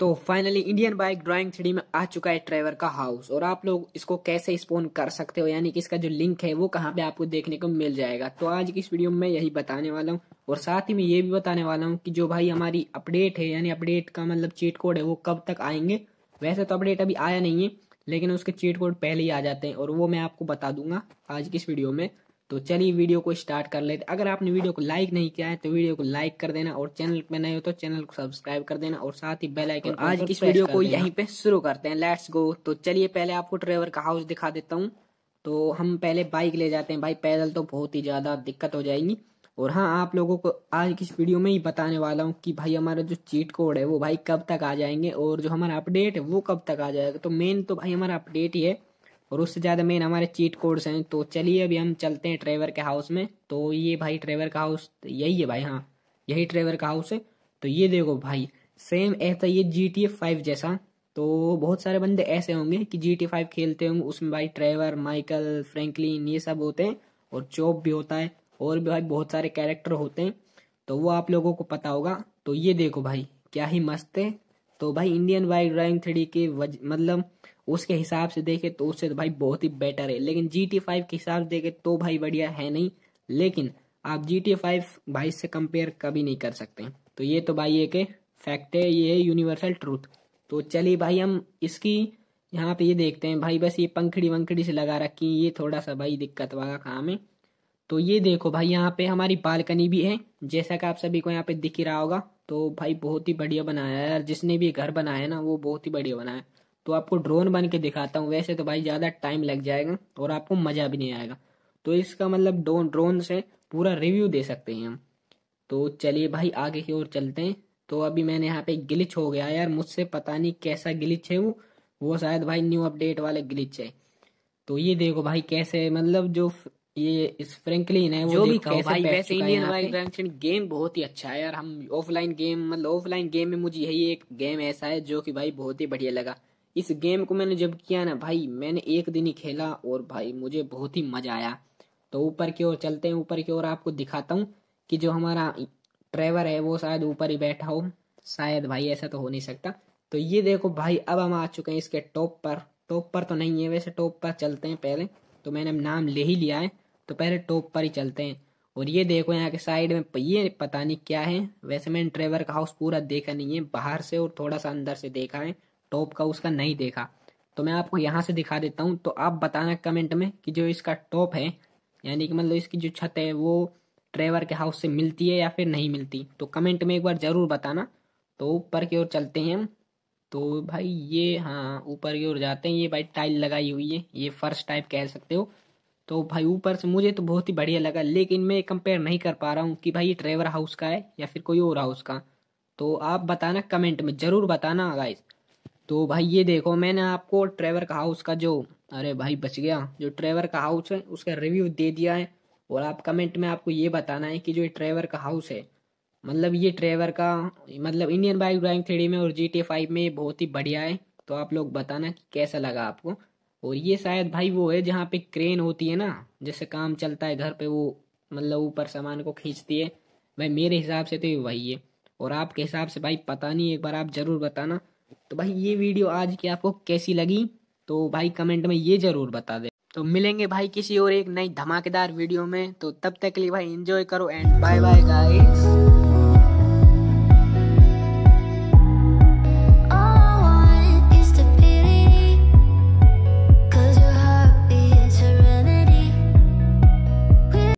तो finally Indian bike drawing three में आ चुका है ट्रेवर का हाउस और आप लोग इसको कैसे स्पोन कर सकते हो यानी कि इसका जो लिंक है वो कहाँ पे आपको देखने को मिल जाएगा तो आज की इस वीडियो में यही बताने वाला हूँ और साथ ही मैं ये भी बताने वाला हूँ कि जो भाई हमारी अपडेट है यानी अपडेट का मतलब चीट कोड है वो कब तक आएंगे वैसे तो अपडेट अभी आया नहीं है लेकिन उसके चीट कोड पहले ही आ जाते हैं और वो मैं आपको बता दूंगा आज की इस वीडियो में तो चलिए वीडियो को स्टार्ट कर लेते अगर आपने वीडियो को लाइक नहीं किया है तो वीडियो को लाइक कर देना और चैनल पे नए हो तो चैनल को सब्सक्राइब कर देना और साथ ही बेल आइकन आज इस वीडियो को यहीं पे शुरू करते हैं लेट्स गो तो चलिए पहले आपको ड्राइवर का हाउस दिखा देता हूँ तो हम पहले बाइक ले जाते हैं भाई पैदल तो बहुत ही ज़्यादा दिक्कत हो जाएगी और हाँ आप लोगों को आज की इस वीडियो में ही बताने वाला हूँ कि भाई हमारा जो चीट कोड है वो भाई कब तक आ जाएंगे और जो हमारा अपडेट है वो कब तक आ जाएगा तो मेन तो भाई हमारा अपडेट ही है और उससे ज़्यादा मेन हमारे चीट कोड्स हैं तो चलिए अभी हम चलते हैं ट्रेवर के हाउस में तो ये भाई ट्रेवर का हाउस यही है भाई हाँ यही ट्रेवर का हाउस है तो ये देखो भाई सेम ऐसा ये जी टी फाइव जैसा तो बहुत सारे बंदे ऐसे होंगे कि जी टी फाइव खेलते होंगे उसमें भाई ट्रेवर माइकल फ्रेंकलिन ये सब होते हैं और चौप भी होता है और भी भाई बहुत सारे कैरेक्टर होते हैं तो वो आप लोगों को पता होगा तो ये देखो भाई क्या ही मस्त है तो भाई इंडियन बाइक ड्राइविंग थ्री के मतलब उसके हिसाब से देखे तो उससे तो भाई बहुत ही बेटर है लेकिन जी टी फाइव के हिसाब से देखे तो भाई बढ़िया है नहीं लेकिन आप जी टी फाइव भाई से कंपेयर कभी नहीं कर सकते तो ये तो भाई एक फैक्ट है ये है यूनिवर्सल ट्रूथ तो चलिए भाई हम इसकी यहाँ पे ये देखते हैं भाई बस ये पंखड़ी वंखड़ी से लगा रखी है ये थोड़ा सा भाई दिक्कत वाला काम है तो ये देखो भाई यहाँ पे हमारी बालकनी भी है जैसा कि आप सभी को यहाँ पे दिख ही रहा होगा तो भाई बहुत ही बढ़िया बनाया है यार जिसने भी घर बनाया है ना वो बहुत ही बढ़िया बनाया है तो आपको ड्रोन बन के दिखाता हूँ वैसे तो भाई ज़्यादा टाइम लग जाएगा और आपको मज़ा भी नहीं आएगा तो इसका मतलब ड्रोन ड्रोन से पूरा रिव्यू दे सकते हैं हम तो चलिए भाई आगे की ओर चलते हैं तो अभी मैंने यहाँ पे ग्लिच हो गया यार मुझसे पता नहीं कैसा ग्लिच है वो वो शायद भाई न्यू अपडेट वाले ग्लिच है तो ये देखो भाई कैसे मतलब जो ये इस फ्रेंकलिन है जो भी कहो भाई वैसे इंडियन वाइल्ड डायमेंशन गेम बहुत ही अच्छा है यार हम ऑफलाइन गेम मतलब ऑफलाइन गेम में मुझे यही एक गेम ऐसा है जो कि भाई बहुत ही बढ़िया लगा इस गेम को मैंने जब किया ना भाई मैंने एक दिन ही खेला और भाई मुझे बहुत ही मजा आया तो ऊपर की ओर चलते हैं ऊपर की ओर आपको दिखाता हूँ कि जो हमारा ट्रेवर है वो शायद ऊपर ही बैठा हो शायद भाई ऐसा तो हो नहीं सकता तो ये देखो भाई अब हम आ चुके हैं इसके टॉप पर टॉप पर तो नहीं है वैसे टॉप पर चलते हैं पहले तो मैंने नाम ले ही लिया है तो पहले टॉप पर ही चलते हैं और ये देखो यहाँ के साइड में ये पता नहीं क्या है वैसे मैंने ट्रेवर का हाउस पूरा देखा नहीं है बाहर से और थोड़ा सा अंदर से देखा है टॉप का उसका नहीं देखा तो मैं आपको यहाँ से दिखा देता हूँ तो आप बताना कमेंट में कि जो इसका टॉप है यानी कि मतलब इसकी जो छत है वो ट्रेवर के हाउस से मिलती है या फिर नहीं मिलती तो कमेंट में एक बार ज़रूर बताना तो ऊपर की ओर चलते हैं हम तो भाई ये हाँ ऊपर की ओर जाते हैं ये भाई टाइल लगाई हुई है ये फर्श टाइप कह सकते हो तो भाई ऊपर से मुझे तो बहुत ही बढ़िया लगा लेकिन मैं कंपेयर नहीं कर पा रहा हूँ कि भाई ये ट्रेवर हाउस का है या फिर कोई और हाउस का तो आप बताना कमेंट में ज़रूर बताना गाइस तो भाई ये देखो मैंने आपको ट्रेवर का हाउस का जो अरे भाई बच गया जो ट्रेवर का हाउस है उसका रिव्यू दे दिया है और आप कमेंट में आपको ये बताना है कि जो ये ट्रेवर का हाउस है मतलब ये ट्रेवर का मतलब इंडियन बाइक ड्राइविंग थ्री में और जी टी फाइव में बहुत ही बढ़िया है तो आप लोग बताना कैसा लगा आपको और ये शायद भाई वो है जहाँ पे क्रेन होती है ना जैसे काम चलता है घर पे वो मतलब ऊपर सामान को खींचती है भाई मेरे हिसाब से तो ये वही है और आपके हिसाब से भाई पता नहीं एक बार आप ज़रूर बताना तो भाई ये वीडियो आज की आपको कैसी लगी तो भाई कमेंट में ये ज़रूर बता दें तो मिलेंगे भाई किसी और एक नई धमाकेदार वीडियो में तो तब तक के लिए भाई एंजॉय करो एंड बाय बाय गाइस